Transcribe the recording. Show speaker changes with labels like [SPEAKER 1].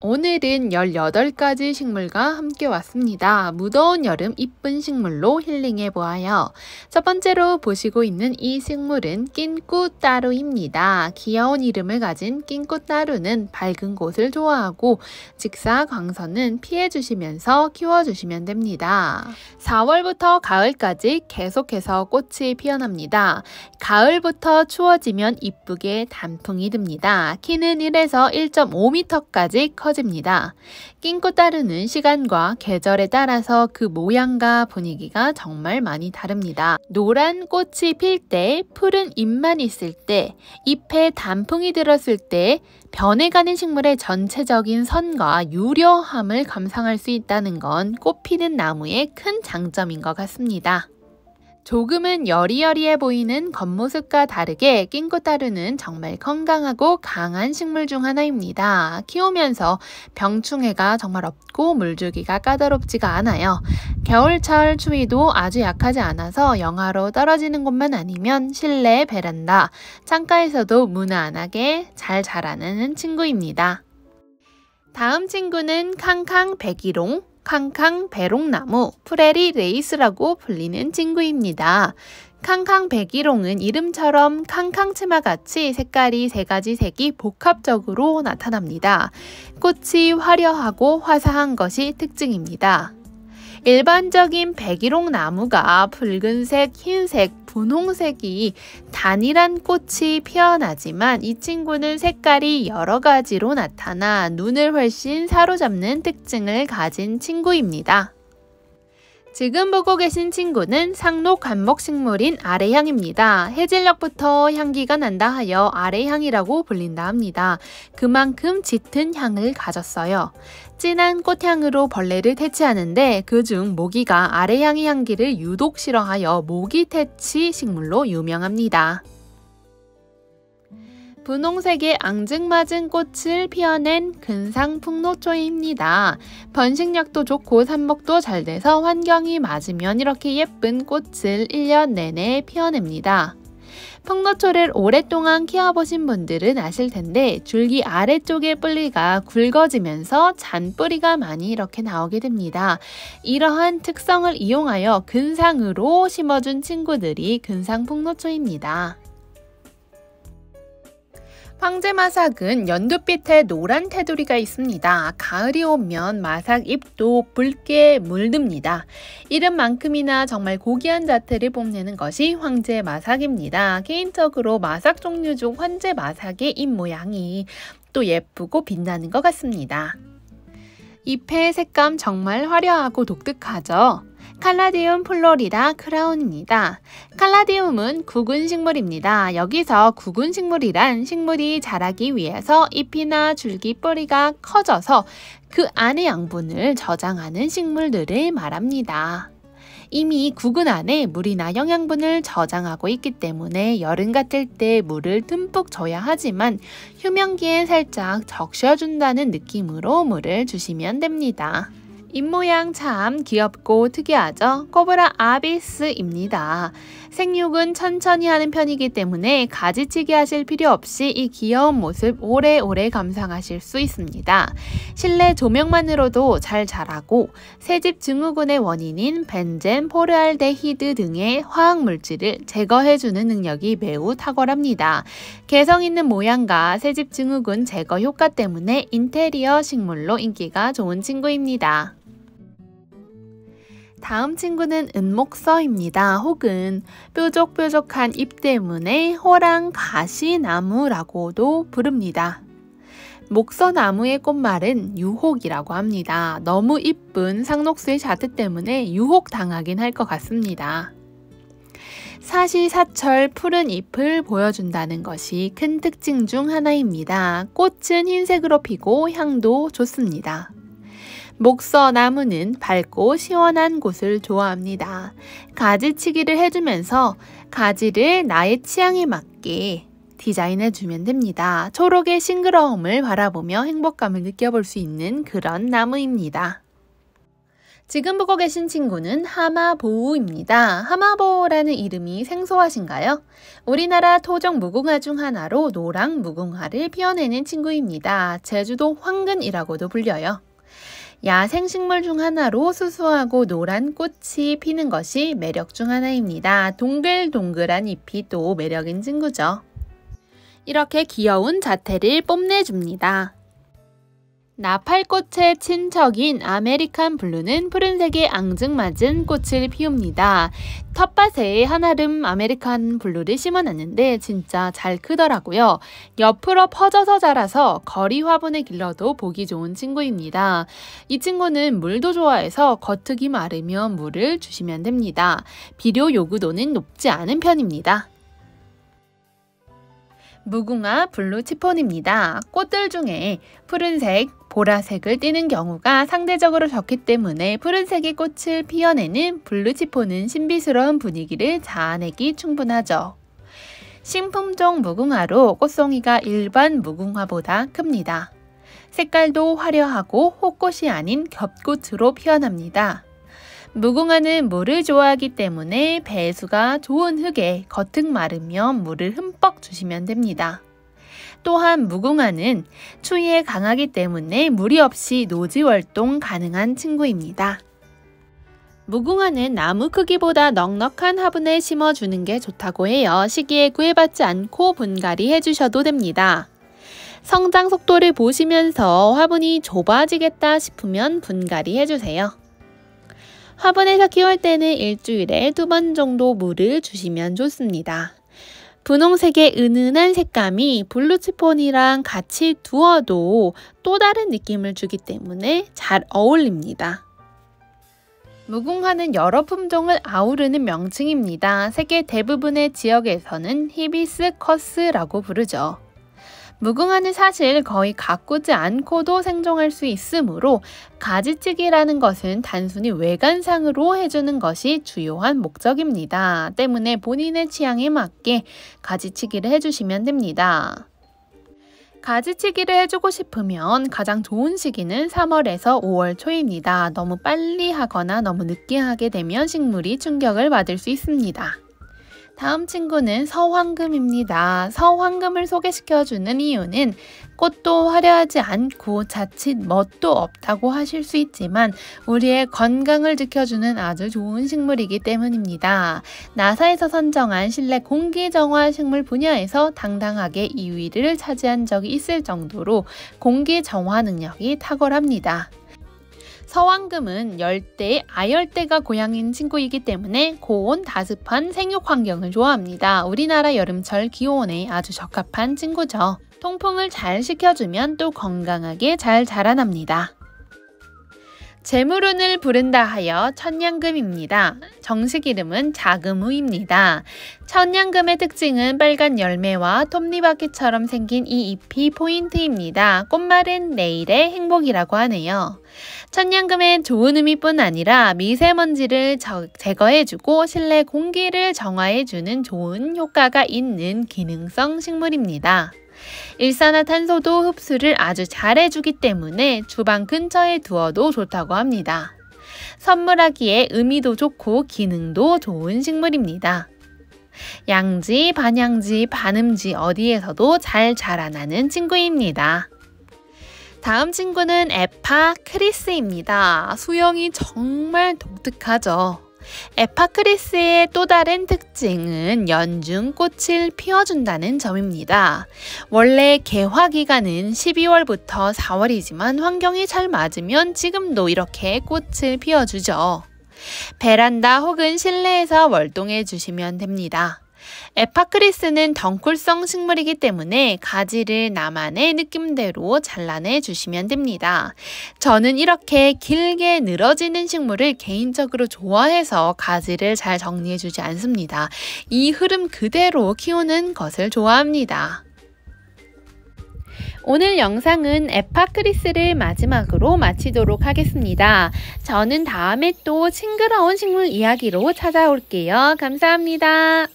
[SPEAKER 1] 오늘은 18가지 식물과 함께 왔습니다. 무더운 여름 이쁜 식물로 힐링해 보아요. 첫 번째로 보시고 있는 이 식물은 낀꽃따루입니다 귀여운 이름을 가진 낀꽃따루는 밝은 곳을 좋아하고 직사광선은 피해 주시면서 키워 주시면 됩니다. 4월부터 가을까지 계속해서 꽃이 피어납니다. 가을부터 추워지면 이쁘게 단풍이 듭니다. 키는 1에서 1.5m까지 커 커집니다. 낑고 따르는 시간과 계절에 따라서 그 모양과 분위기가 정말 많이 다릅니다. 노란 꽃이 필 때, 푸른 잎만 있을 때, 잎에 단풍이 들었을 때, 변해가는 식물의 전체적인 선과 유려함을 감상할 수 있다는 건 꽃피는 나무의 큰 장점인 것 같습니다. 조금은 여리여리해 보이는 겉모습과 다르게 낑꾸따루는 정말 건강하고 강한 식물 중 하나입니다. 키우면서 병충해가 정말 없고 물주기가 까다롭지가 않아요. 겨울철 추위도 아주 약하지 않아서 영하로 떨어지는 곳만 아니면 실내, 베란다, 창가에서도 무난 안하게 잘 자라는 친구입니다. 다음 친구는 캉캉 백일롱 캉캉 배롱나무, 프레리 레이스라고 불리는 친구입니다. 캉캉 백일홍은 이름처럼 캉캉치마 같이 색깔이 세 가지 색이 복합적으로 나타납니다. 꽃이 화려하고 화사한 것이 특징입니다. 일반적인 백이롱 나무가 붉은색, 흰색, 분홍색이 단일한 꽃이 피어나지만 이 친구는 색깔이 여러 가지로 나타나 눈을 훨씬 사로잡는 특징을 가진 친구입니다. 지금 보고 계신 친구는 상록 관목식물인 아래향입니다. 해질녘부터 향기가 난다 하여 아래향이라고 불린다 합니다. 그만큼 짙은 향을 가졌어요. 진한 꽃향으로 벌레를 퇴치하는데 그중 모기가 아래향의 향기를 유독 싫어하여 모기 퇴치 식물로 유명합니다. 분홍색의 앙증맞은 꽃을 피어낸 근상 풍노초입니다. 번식력도 좋고 삽목도 잘 돼서 환경이 맞으면 이렇게 예쁜 꽃을 1년 내내 피어냅니다. 펑노초를 오랫동안 키워보신 분들은 아실 텐데 줄기 아래쪽의 뿌리가 굵어지면서 잔뿌리가 많이 이렇게 나오게 됩니다. 이러한 특성을 이용하여 근상으로 심어준 친구들이 근상 펑노초입니다. 황제 마삭은 연두빛에 노란 테두리가 있습니다. 가을이 오면 마삭 잎도 붉게 물듭니다. 이름만큼이나 정말 고귀한 자태를 뽐내는 것이 황제 마삭입니다. 개인적으로 마삭 종류 중 황제 마삭의 잎 모양이 또 예쁘고 빛나는 것 같습니다. 잎의 색감 정말 화려하고 독특하죠? 칼라디움 플로리다 크라운입니다. 칼라디움은 구근 식물입니다. 여기서 구근 식물이란 식물이 자라기 위해서 잎이나 줄기 뿌리가 커져서 그안에 양분을 저장하는 식물들을 말합니다. 이미 구근 안에 물이나 영양분을 저장하고 있기 때문에 여름 같을 때 물을 듬뿍 줘야 하지만 휴면기에 살짝 적셔준다는 느낌으로 물을 주시면 됩니다. 입모양 참 귀엽고 특이하죠? 코브라 아비스입니다. 생육은 천천히 하는 편이기 때문에 가지치기 하실 필요 없이 이 귀여운 모습 오래오래 감상하실 수 있습니다. 실내 조명만으로도 잘 자라고 새집 증후군의 원인인 벤젠, 포르알데히드 등의 화학물질을 제거해주는 능력이 매우 탁월합니다. 개성 있는 모양과 새집 증후군 제거 효과 때문에 인테리어 식물로 인기가 좋은 친구입니다. 다음 친구는 은목서입니다. 혹은 뾰족뾰족한 잎 때문에 호랑 가시나무라고도 부릅니다. 목서나무의 꽃말은 유혹이라고 합니다. 너무 이쁜 상록수의 자태 때문에 유혹당하긴 할 것 같습니다. 사시사철 푸른 잎을 보여준다는 것이 큰 특징 중 하나입니다. 꽃은 흰색으로 피고 향도 좋습니다. 목서나무는 밝고 시원한 곳을 좋아합니다. 가지치기를 해주면서 가지를 나의 취향에 맞게 디자인해주면 됩니다. 초록의 싱그러움을 바라보며 행복감을 느껴볼 수 있는 그런 나무입니다. 지금 보고 계신 친구는 하마보우입니다. 하마보우라는 이름이 생소하신가요? 우리나라 토종 무궁화 중 하나로 노랑 무궁화를 피어내는 친구입니다. 제주도 황근이라고도 불려요. 야생식물 중 하나로 수수하고 노란 꽃이 피는 것이 매력 중 하나입니다. 동글동글한 잎이 또 매력인 친구죠. 이렇게 귀여운 자태를 뽐내줍니다. 나팔꽃의 친척인 아메리칸 블루는 푸른색의 앙증맞은 꽃을 피웁니다. 텃밭에 한아름 아메리칸 블루를 심어놨는데 진짜 잘 크더라고요. 옆으로 퍼져서 자라서 거리 화분에 길러도 보기 좋은 친구입니다. 이 친구는 물도 좋아해서 겉흙이 마르면 물을 주시면 됩니다. 비료 요구도는 높지 않은 편입니다. 무궁화 블루 치폰입니다. 꽃들 중에 푸른색, 보라색을 띠는 경우가 상대적으로 적기 때문에 푸른색의 꽃을 피어내는 블루 치폰은 신비스러운 분위기를 자아내기 충분하죠. 신품종 무궁화로 꽃송이가 일반 무궁화보다 큽니다. 색깔도 화려하고 호꽃이 아닌 겹꽃으로 피어납니다. 무궁화는 물을 좋아하기 때문에 배수가 좋은 흙에 겉흙 마르면 물을 흠뻑 주시면 됩니다. 또한 무궁화는 추위에 강하기 때문에 무리 없이 노지 월동 가능한 친구입니다. 무궁화는 나무 크기보다 넉넉한 화분에 심어주는 게 좋다고 해요. 시기에 구애받지 않고 분갈이 해주셔도 됩니다. 성장 속도를 보시면서 화분이 좁아지겠다 싶으면 분갈이 해주세요. 화분에서 키울 때는 일주일에 두 번 정도 물을 주시면 좋습니다. 분홍색의 은은한 색감이 블루치폰이랑 같이 두어도 또 다른 느낌을 주기 때문에 잘 어울립니다. 무궁화는 여러 품종을 아우르는 명칭입니다. 세계 대부분의 지역에서는 히비스커스라고 부르죠. 무궁화는 사실 거의 가꾸지 않고도 생존할수 있으므로 가지치기라는 것은 단순히 외관상으로 해주는 것이 주요한 목적입니다. 때문에 본인의 취향에 맞게 가지치기를 해주시면 됩니다. 가지치기를 해주고 싶으면 가장 좋은 시기는 3월에서 5월 초입니다. 너무 빨리 하거나 너무 늦게 하게 되면 식물이 충격을 받을 수 있습니다. 다음 친구는 서황금입니다. 서황금을 소개시켜주는 이유는 꽃도 화려하지 않고 자칫 멋도 없다고 하실 수 있지만 우리의 건강을 지켜주는 아주 좋은 식물이기 때문입니다. 나사에서 선정한 실내 공기 정화 식물 분야에서 당당하게 2위를 차지한 적이 있을 정도로 공기 정화 능력이 탁월합니다. 서왕금은 열대, 아열대가 고향인 친구이기 때문에 고온 다습한 생육 환경을 좋아합니다. 우리나라 여름철 기온에 아주 적합한 친구죠. 통풍을 잘 시켜주면 또 건강하게 잘 자라납니다. 재물운을 부른다 하여 천냥금입니다. 정식 이름은 자금우입니다. 천냥금의 특징은 빨간 열매와 톱니바퀴처럼 생긴 이 잎이 포인트입니다. 꽃말은 내일의 행복이라고 하네요. 천냥금엔 좋은 의미뿐 아니라 미세먼지를 제거해주고 실내 공기를 정화해주는 좋은 효과가 있는 기능성 식물입니다. 일산화탄소도 흡수를 아주 잘해주기 때문에 주방 근처에 두어도 좋다고 합니다. 선물하기에 의미도 좋고 기능도 좋은 식물입니다. 양지, 반양지, 반음지 어디에서도 잘 자라나는 친구입니다. 다음 친구는 에파 크리스입니다. 수영이 정말 독특하죠. 에파크리스의 또 다른 특징은 연중 꽃을 피워준다는 점입니다. 원래 개화 기간은 12월부터 4월이지만 환경이 잘 맞으면 지금도 이렇게 꽃을 피워주죠. 베란다 혹은 실내에서 월동해 주시면 됩니다. 에파크리스는 덩굴성 식물이기 때문에 가지를 나만의 느낌대로 잘라내 주시면 됩니다. 저는 이렇게 길게 늘어지는 식물을 개인적으로 좋아해서 가지를 잘 정리해 주지 않습니다. 이 흐름 그대로 키우는 것을 좋아합니다. 오늘 영상은 에파크리스를 마지막으로 마치도록 하겠습니다. 저는 다음에 또 싱그러운 식물 이야기로 찾아올게요. 감사합니다.